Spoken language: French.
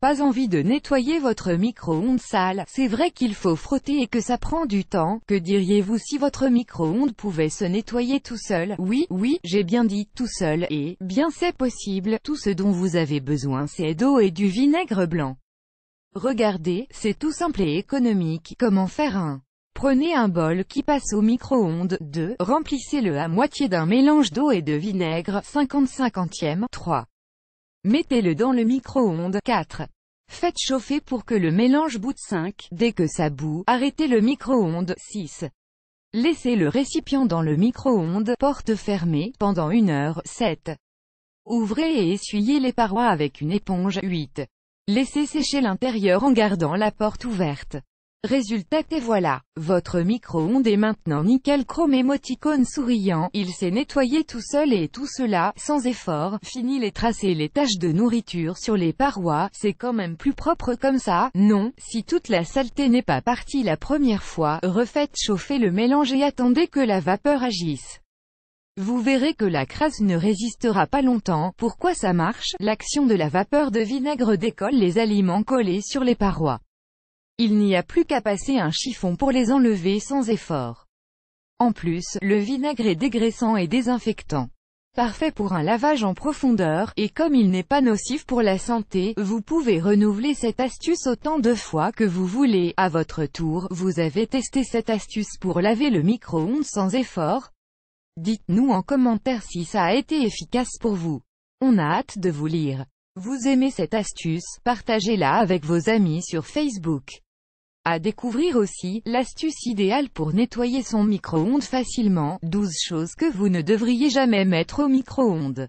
Pas envie de nettoyer votre micro-ondes sale, c'est vrai qu'il faut frotter et que ça prend du temps, que diriez-vous si votre micro-ondes pouvait se nettoyer tout seul Oui, oui, j'ai bien dit tout seul, et, bien c'est possible, tout ce dont vous avez besoin c'est d'eau et du vinaigre blanc. Regardez, c'est tout simple et économique, comment faire un Prenez un bol qui passe au micro-ondes, 2, remplissez-le à moitié d'un mélange d'eau et de vinaigre, 50 cinquantième, 3. Mettez-le dans le micro-ondes. 4. Faites chauffer pour que le mélange boute 5. Dès que ça boue. arrêtez le micro-ondes. 6. Laissez le récipient dans le micro-ondes, porte fermée, pendant 1 heure. 7. Ouvrez et essuyez les parois avec une éponge. 8. Laissez sécher l'intérieur en gardant la porte ouverte. Résultat et voilà, votre micro-ondes est maintenant nickel chrome émoticône souriant, il s'est nettoyé tout seul et tout cela, sans effort, fini les tracés les taches de nourriture sur les parois, c'est quand même plus propre comme ça, non, si toute la saleté n'est pas partie la première fois, refaites chauffer le mélange et attendez que la vapeur agisse. Vous verrez que la crasse ne résistera pas longtemps. Pourquoi ça marche L'action de la vapeur de vinaigre décolle les aliments collés sur les parois. Il n'y a plus qu'à passer un chiffon pour les enlever sans effort. En plus, le vinaigre est dégraissant et désinfectant. Parfait pour un lavage en profondeur, et comme il n'est pas nocif pour la santé, vous pouvez renouveler cette astuce autant de fois que vous voulez. À votre tour, vous avez testé cette astuce pour laver le micro-ondes sans effort Dites-nous en commentaire si ça a été efficace pour vous. On a hâte de vous lire. Vous aimez cette astuce, partagez-la avec vos amis sur Facebook. À découvrir aussi, l'astuce idéale pour nettoyer son micro-ondes facilement, 12 choses que vous ne devriez jamais mettre au micro-ondes.